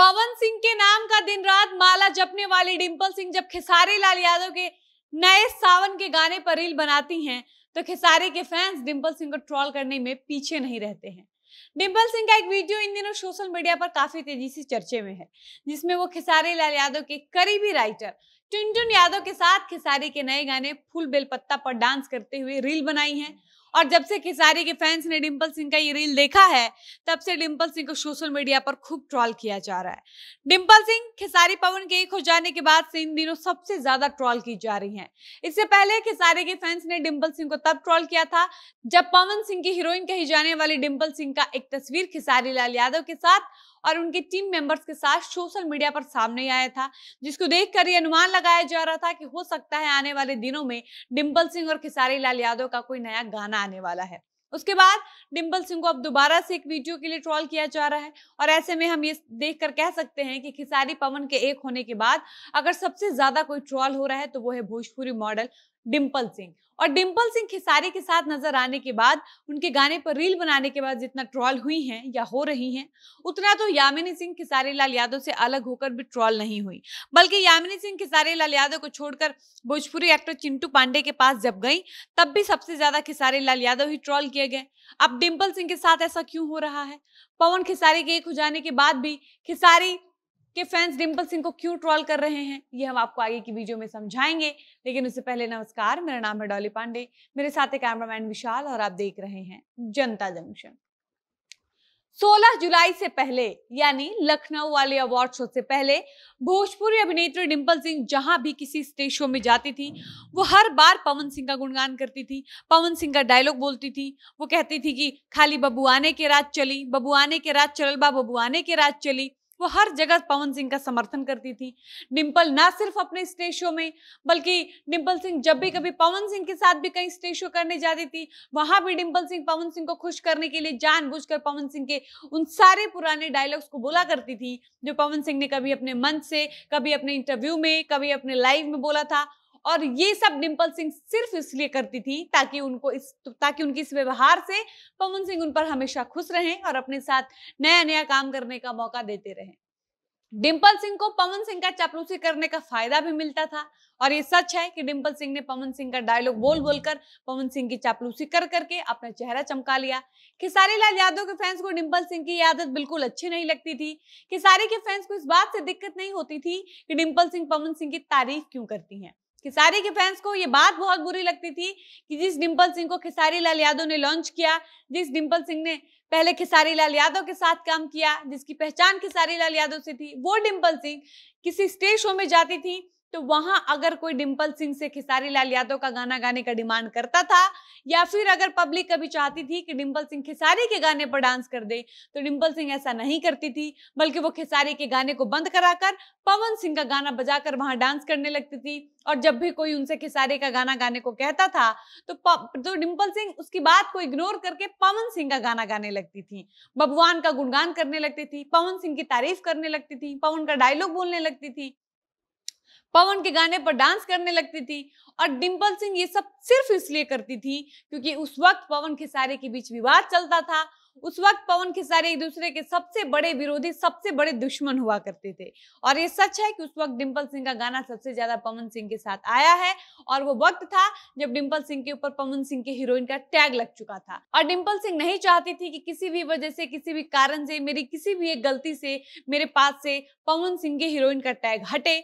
पवन सिंह के नाम का दिन रात माला जपने वाली डिंपल सिंह जब खिसारी लाल यादव के नए सावन के गाने पर रील बनाती हैं तो खिसारी के फैंस डिंपल सिंह को ट्रॉल करने में पीछे नहीं रहते हैं डिम्पल सिंह का एक वीडियो इन दिनों सोशल मीडिया पर काफी तेजी से चर्चे में है जिसमें वो खिसारी लाल यादव के करीबी राइटर टुनटुन यादव के साथ खिसारी के नए गाने फूल बेलपत्ता पर डांस करते हुए रील बनाई है और जब से खेसारी के फैंस ने डिम्पल सिंह का ये रील देखा है तब से डिम्पल सिंह को सोशल मीडिया पर खूब ट्रॉल किया जा रहा है डिम्पल सिंह खेसारी पवन के एक हो जाने के बाद से इन दिनों सबसे ज्यादा ट्रॉल की जा रही है इससे पहले खेसारी के फैंस ने डिम्पल सिंह को तब ट्रॉल किया था जब पवन सिंह की हीरोइन कही जाने वाली डिम्पल सिंह का एक तस्वीर खेसारी लाल यादव के साथ और उनके टीम मेंबर्स के साथ सोशल मीडिया पर सामने आया था जिसको देखकर ये अनुमान लगाया जा रहा था कि हो सकता है आने वाले दिनों में डिम्पल सिंह और खेसारी लाल यादव का कोई नया गाना आने वाला है उसके बाद डिम्पल सिंह को अब दोबारा से एक वीडियो के लिए ट्रॉल किया जा रहा है और ऐसे में हम ये देख कर कह सकते हैं कि खिसारी पवन के एक होने के बाद अगर सबसे ज्यादा कोई ट्रॉल हो रहा है तो वो है भोजपुरी मॉडल डिम्पल सिंह और डिम्पल सिंह खिसारी के साथ नजर आने के बाद उनके गाने पर रील बनाने के बाद जितना ट्रॉल हुई हैं या हो रही हैं उतना तो यामिनी सिंह खिसारी लाल यादव से अलग होकर भी ट्रॉल नहीं हुई बल्कि यामिनी सिंह खिसारी लाल यादव को छोड़कर भोजपुरी एक्टर चिंटू पांडे के पास जब गई तब भी सबसे ज्यादा खिसारी लाल यादव ही ट्रॉल किए गए अब डिम्पल सिंह के साथ ऐसा क्यों हो रहा है पवन खिसारी के एक हो जाने के बाद भी खिसारी कि फैंस डिम्पल सिंह को क्यों ट्रॉल कर रहे हैं ये हम आपको आगे की वीडियो में समझाएंगे लेकिन उससे पहले नमस्कार मेरा नाम है डॉली पांडे मेरे साथ कैमरामैन विशाल और आप देख रहे हैं जनता जंक्शन 16 जुलाई से पहले यानी लखनऊ वाले अवार्ड शो से पहले भोजपुरी अभिनेत्री डिम्पल सिंह जहां भी किसी स्टेज शो में जाती थी वो हर बार पवन सिंह का गुणगान करती थी पवन सिंह का डायलॉग बोलती थी वो कहती थी कि खाली बबुआने के रात चली बबुआने के रात चलबा बबुआने के रात चली वो हर जगह पवन सिंह का समर्थन करती थी डिम्पल ना सिर्फ अपने स्टेज शो में बल्कि डिम्पल सिंह जब भी कभी पवन सिंह के साथ भी कहीं स्टेज शो करने जाती थी वहां भी डिम्पल सिंह पवन सिंह को खुश करने के लिए जानबूझकर पवन सिंह के उन सारे पुराने डायलॉग्स को बोला करती थी जो पवन सिंह ने कभी अपने मंच से कभी अपने इंटरव्यू में कभी अपने लाइव में बोला था और ये सब डिम्पल सिंह सिर्फ इसलिए करती थी ताकि उनको इस ताकि उनकी इस व्यवहार से पवन सिंह उन पर हमेशा खुश रहें और अपने साथ नया नया काम करने का मौका देते रहें डिम्पल सिंह को पवन सिंह का चापलूसी करने का फायदा भी मिलता था और ये सच है कि डिम्पल सिंह ने पवन सिंह का डायलॉग बोल बोलकर पवन सिंह की चापलूसी कर करके अपना चेहरा चमका लिया खिसारी लाल यादव के फैंस को डिम्पल सिंह की आदत बिल्कुल अच्छी नहीं लगती थी खिसारी के फैंस को इस बात से दिक्कत नहीं होती थी कि डिम्पल सिंह पवन सिंह की तारीफ क्यों करती है खिसारी के फैंस को ये बात बहुत बुरी लगती थी कि जिस डिम्पल सिंह को खिसारी लाल यादव ने लॉन्च किया जिस डिम्पल सिंह ने पहले खिसारी लाल यादव के साथ काम किया जिसकी पहचान खिसारी लाल यादव से थी वो डिम्पल सिंह किसी स्टेज शो में जाती थी तो वहां अगर कोई डिम्पल सिंह से खिसारी लाल यादव का गाना गाने का डिमांड करता था या फिर अगर पब्लिक कभी चाहती थी कि डिम्पल सिंह खिसारी के गाने पर डांस कर दे तो डिम्पल सिंह ऐसा नहीं करती थी बल्कि वो खिसारी के गाने को बंद कराकर पवन सिंह का गाना बजाकर वहां डांस करने लगती थी और जब भी कोई उनसे खिसारी का गाना गाने को कहता था तो तो डिम्पल सिंह उसकी बात को इग्नोर करके पवन सिंह का गाना गाने लगती थी भगवान का गुणगान करने लगती थी पवन सिंह की तारीफ करने लगती थी पवन का डायलॉग बोलने लगती थी पवन के गाने पर डांस करने लगती थी और डिम्पल सिंह ये सब सिर्फ इसलिए करती थी क्योंकि उस वक्त पवन खेसारी के बीच विवाद चलता था उस वक्त पवन खेसारी एक दूसरे के सबसे बड़े विरोधी सबसे बड़े दुश्मन हुआ करते थे और ये सच है कि उस वक्त डिम्पल सिंह का गाना सबसे ज्यादा पवन सिंह के साथ आया है और वो वक्त था जब डिम्पल सिंह के ऊपर पवन सिंह के हीरोइन का टैग लग चुका था और डिम्पल सिंह नहीं चाहती थी कि किसी भी वजह से किसी भी कारण से मेरी किसी भी एक गलती से मेरे पास से पवन सिंह के हीरोइन का टैग हटे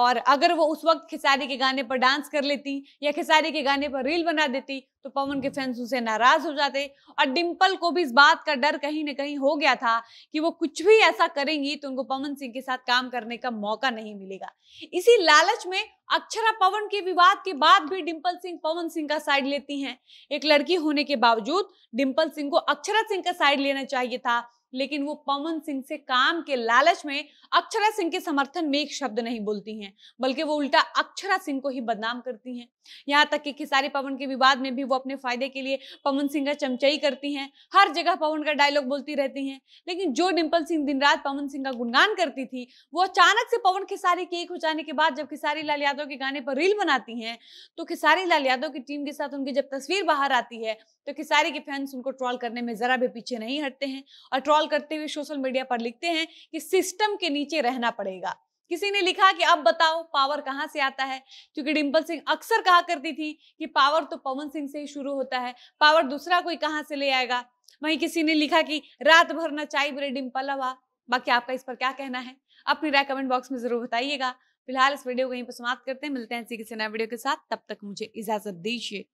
और अगर वो उस वक्त खिसारी के गाने पर डांस कर लेती या खिसारी के गाने पर रील बना देती तो पवन के फैंस उसे नाराज हो जाते और डिम्पल को भी इस बात का डर कहीं ना कहीं हो गया था कि वो कुछ भी ऐसा करेंगी तो उनको पवन सिंह के साथ काम करने का मौका नहीं मिलेगा इसी लालच में अक्षरा पवन के विवाद के बाद भी डिम्पल सिंह पवन सिंह का साइड लेती हैं एक लड़की होने के बावजूद डिम्पल सिंह को अक्षरा सिंह का साइड लेना चाहिए था लेकिन वो पवन सिंह से काम के लालच में अक्षरा सिंह के समर्थन में एक शब्द नहीं बोलती हैं बल्कि वो उल्टा अक्षरा सिंह को ही बदनाम करती हैं यहाँ तक कि खिसारी पवन के विवाद में भी वो अपने फायदे के लिए पवन सिंह का चमचाई करती हैं हर जगह पवन का डायलॉग बोलती रहती हैं लेकिन जो डिम्पल सिंह दिन रात पवन सिंह का गुणगान करती थी वो अचानक से पवन खिसारी के एक हो जाने के बाद जब खिसारी लाल यादव के गाने पर रील बनाती हैं तो खिसारी लाल यादव की टीम के साथ उनकी जब तस्वीर बाहर आती है तो खिसारी के फैंस उनको ट्रॉल करने में जरा भी पीछे नहीं हटते हैं और ट्रॉल सवाल करते हुए सोशल मीडिया पर लिखते हैं कि सिस्टम के नीचे रहना पड़ेगा किसी ने लिखा कि अब बताओ पावर कहाँ से आता है क्योंकि डिंपल सिंह अक्सर कहा करती थी कि पावर तो पवन सिंह से ही शुरू होता है पावर दूसरा कोई कहाँ से ले आएगा वहीं किसी ने लिखा कि रात भर न चाय ब्रे डिम्पल हवा बाकी आपका इस पर क्या कहना है अपनी राय कमेंट बॉक्स में जरूर बताइएगा फिलहाल इस वीडियो को यहीं पर समाप्त करते हैं मिलते हैं किसी नए वीडियो के साथ तब तक मुझे इजाजत दीजिए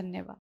धन्यवाद